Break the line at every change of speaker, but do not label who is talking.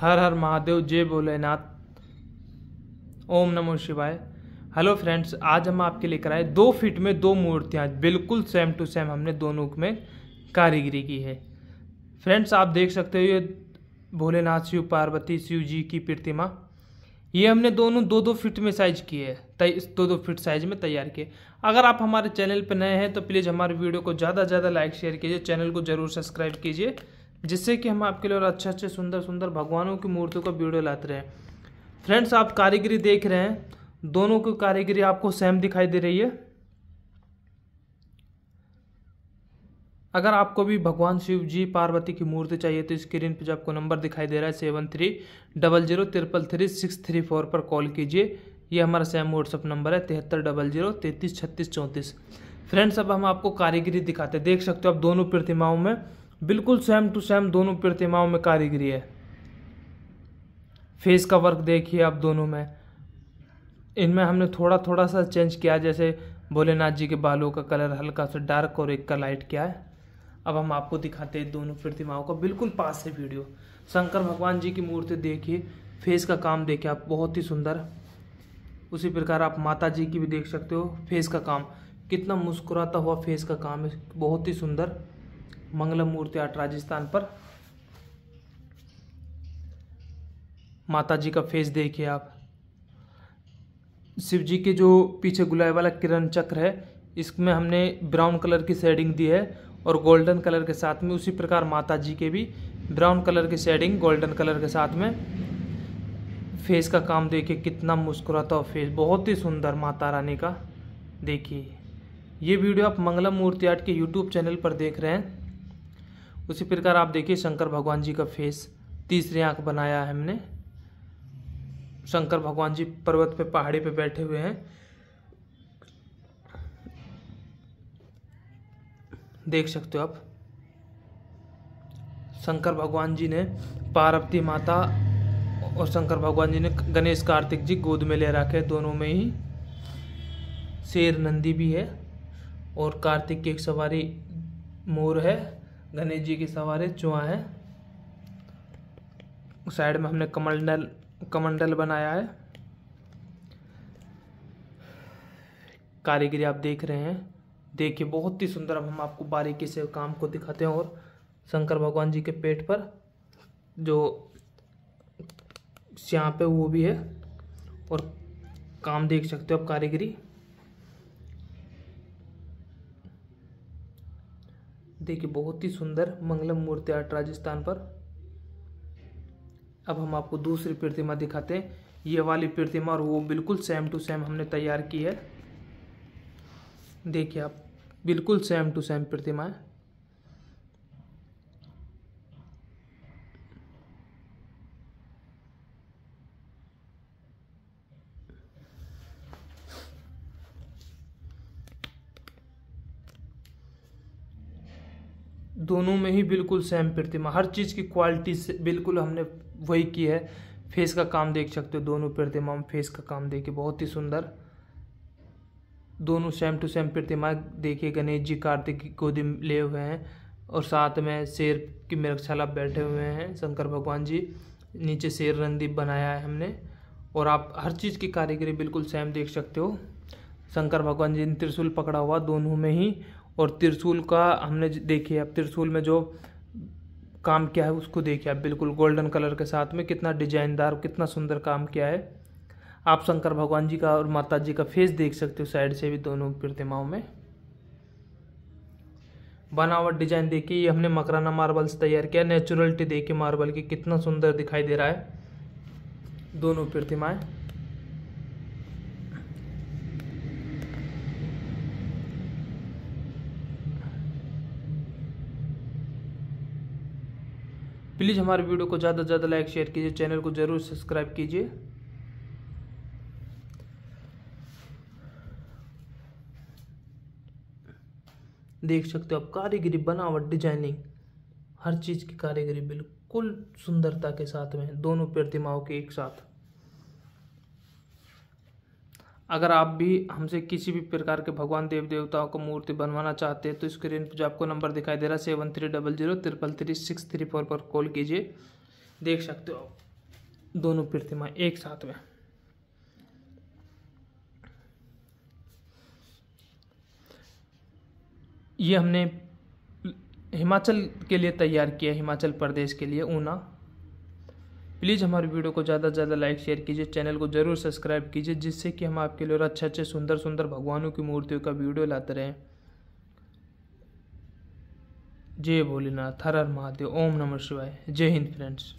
हर हर महादेव जय भोलेनाथ ओम नमो शिवाय हेलो फ्रेंड्स आज हम आपके लेकर आए दो फीट में दो मूर्तियाँ बिल्कुल सेम टू सेम हमने दोनों में कारीगरी की है फ्रेंड्स आप देख सकते हो ये भोलेनाथ शिव पार्वती शिव जी की प्रतिमा ये हमने दोनों दो दो फिट में साइज किए है दो दो फिट साइज में तैयार किए अगर आप हमारे चैनल पर नए हैं तो प्लीज़ हमारे वीडियो को ज़्यादा से ज़्यादा लाइक शेयर कीजिए चैनल को ज़रूर सब्सक्राइब कीजिए जिससे कि हम आपके लिए और अच्छे अच्छे सुंदर सुंदर भगवानों की मूर्तियों का वीडियो लाते रहे फ्रेंड्स आप कारीगरी देख रहे हैं दोनों की कारीगरी आपको सेम दिखाई दे रही है अगर आपको भी भगवान शिव जी पार्वती की मूर्ति चाहिए तो स्क्रीन पर जो आपको नंबर दिखाई दे रहा है seven three double zero triple three six three four पर कॉल कीजिए ये हमारा सेम व्हाट्सअप नंबर है तिहत्तर डबल जीरो तैंतीस छत्तीस चौंतीस फ्रेंड्स अब हम आपको कारीगरी दिखाते देख सकते हो आप दोनों प्रतिमाओं में बिल्कुल सेम टू सेम दोनों प्रतिमाओं में कारीगरी है फेस का वर्क देखिए आप दोनों में इनमें हमने थोड़ा थोड़ा सा चेंज किया जैसे भोलेनाथ जी के बालों का कलर हल्का सा डार्क और एक का लाइट किया है अब हम आपको दिखाते हैं दोनों प्रतिमाओं का बिल्कुल पास से वीडियो शंकर भगवान जी की मूर्ति देखिए फेस का काम देखिए आप बहुत ही सुंदर उसी प्रकार आप माता जी की भी देख सकते हो फेस का काम कितना मुस्कुराता हुआ फेस का काम है बहुत ही सुंदर मंगलम मूर्ति आर्ट राजस्थान पर माता जी का फेस देखिए आप शिव जी के जो पीछे गुलाय वाला किरण चक्र है इसमें हमने ब्राउन कलर की शेडिंग दी है और गोल्डन कलर के साथ में उसी प्रकार माता जी के भी ब्राउन कलर की शेडिंग गोल्डन कलर के साथ में फेस का काम देखिए कितना मुस्कुराता हो फेस बहुत ही सुंदर माता रानी का देखिए ये वीडियो आप मंगलम मूर्ति आर्ट के यूट्यूब चैनल पर देख रहे हैं उसी प्रकार आप देखिए शंकर भगवान जी का फेस तीसरी आंख बनाया है हमने शंकर भगवान जी पर्वत पे पहाड़ी पे बैठे हुए हैं देख सकते हो आप शंकर भगवान जी ने पार्वती माता और शंकर भगवान जी ने गणेश कार्तिक जी गोद में ले रखे दोनों में ही शेर नंदी भी है और कार्तिक की एक सवारी मोर है गणेश जी की सवारी चुहा है साइड में हमने कमंडल कमंडल बनाया है कारीगरी आप देख रहे हैं देखिए बहुत ही सुंदर अब हम आपको बारीकी से काम को दिखाते हैं और शंकर भगवान जी के पेट पर जो श्याप है वो भी है और काम देख सकते हो आप कारीगरी सकते हैं कि बहुत ही सुंदर मंगलम मूर्ति आर्ट राजस्थान पर अब हम आपको दूसरी प्रतिमा दिखाते हैं ये वाली प्रतिमा और वो बिल्कुल सेम टू सेम हमने तैयार की है देखिए आप बिल्कुल सेम टू सेम प्रतिमा है दोनों में ही बिल्कुल सेम प्रतिमा हर चीज़ की क्वालिटी से बिल्कुल हमने वही की है फेस का काम देख सकते हो दोनों प्रतिमा में फेस का काम देखिए बहुत ही सुंदर दोनों सेम टू सेम प्रतिमा देखिए गणेश जी कार्तिक की गोदी ले हुए हैं और साथ में शेर की मृक्षशाला बैठे हुए हैं शंकर भगवान जी नीचे शेर रंदीप बनाया है हमने और आप हर चीज़ की कारीगरी बिल्कुल सेम देख सकते हो शंकर भगवान जी ने त्रिशूल पकड़ा हुआ दोनों में ही और त्रिशूल का हमने देखिए अब त्रिशूल में जो काम किया है उसको देखिए आप बिल्कुल गोल्डन कलर के साथ में कितना डिजाइनदार कितना सुंदर काम किया है आप शंकर भगवान जी का और माता जी का फेस देख सकते हो साइड से भी दोनों प्रतिमाओं में बनावट डिजाइन देखिए ये हमने मकराना मार्बल्स तैयार किया नेचुरलिटी देखिए मार्बल की कितना सुंदर दिखाई दे रहा है दोनों प्रतिमाएं प्लीज़ हमारे वीडियो को ज़्यादा से ज़्यादा लाइक शेयर कीजिए चैनल को ज़रूर सब्सक्राइब कीजिए देख सकते हो आप कारीगरी बनावट डिजाइनिंग हर चीज़ की कारीगरी बिल्कुल सुंदरता के साथ में दोनों प्रतिमाओं के एक साथ अगर आप भी हमसे किसी भी प्रकार के भगवान देव देवताओं को मूर्ति बनवाना चाहते हैं तो स्क्रीन पर जो आपको नंबर दिखाई दे रहा है seven three double zero triple three six three four पर कॉल कीजिए देख सकते हो दोनों प्रतिमा एक साथ में ये हमने हिमाचल के लिए तैयार किया हिमाचल प्रदेश के लिए ऊना प्लीज़ हमारी वीडियो को ज़्यादा से ज़्यादा लाइक शेयर कीजिए चैनल को जरूर सब्सक्राइब कीजिए जिससे कि हम आपके लिए और अच्छे अच्छे सुंदर सुंदर भगवानों की मूर्तियों का वीडियो लाते रहें जय भोलेनाथ हर हर महादेव ओम नमः शिवाय जय हिंद फ्रेंड्स